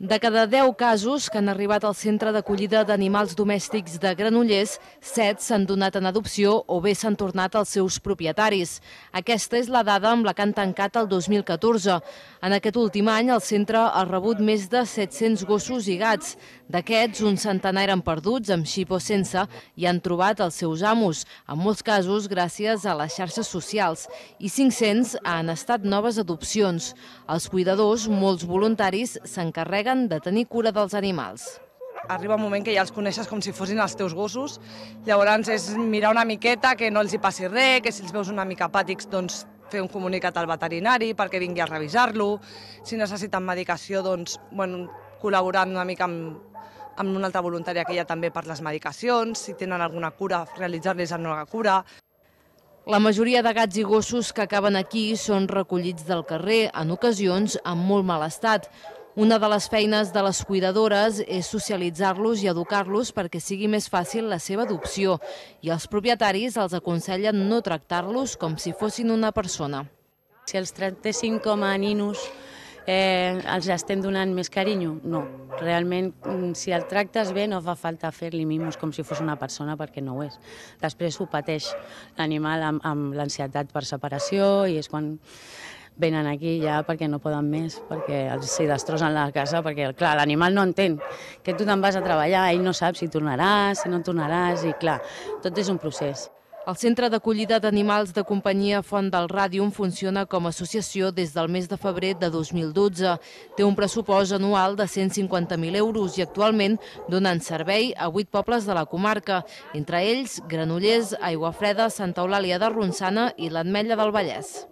De cada 10 casos que han arribat al centre d'acollida d'animals domèstics de Granollers, 7 s'han donat en adopció o bé s'han tornat als seus propietaris. Aquesta és la dada amb la que han tancat el 2014. En aquest últim any, el centre ha rebut més de 700 gossos i gats. D'aquests, un centenar eren perduts, amb xip o sense, i han trobat els seus amos, en molts casos gràcies a les xarxes socials, i 500 han estat noves adopcions. Els cuidadors, molts voluntaris, s'encarreguen s'encarreguen de tenir cura dels animals. Arriba un moment que ja els coneixes com si fossin els teus gossos, llavors és mirar una miqueta que no els hi passi res, que si els veus una mica apàtics doncs fer un comunicat al veterinari perquè vingui a revisar-lo, si necessiten medicació doncs bueno, col·laborar una mica amb, amb una altra voluntària que hi ha també per les medicacions, si tenen alguna cura, realitzar-los alguna cura. La majoria de gats i gossos que acaben aquí són recollits del carrer, en ocasions en molt mal estat. Una de les feines de les cuidadores és socialitzar-los i educar-los perquè sigui més fàcil la seva adopció i els propietaris els aconsellen no tractar-los com si fossin una persona. Si els tractessin com a ninos, eh, els estem donant més carinyo? No, realment, mm, si el tractes bé no fa falta fer-li mimos com si fos una persona perquè no ho és. Després ho pateix l'animal amb, amb l'ansietat per separació i és quan venen aquí ja perquè no poden més, perquè els s'hi destrossen la casa, perquè, clar, l'animal no entén que tu te'n vas a treballar, ell no sap si tornaràs, si no tornaràs, i clar, tot és un procés. El Centre d'Acollida d'Animals de Companyia Font del Ràdium funciona com a associació des del mes de febrer de 2012. Té un pressupost anual de 150.000 euros i actualment donen servei a vuit pobles de la comarca, entre ells Granollers, Aiguafreda, Santa Eulàlia de Ronçana i l'Atmetlla del Vallès.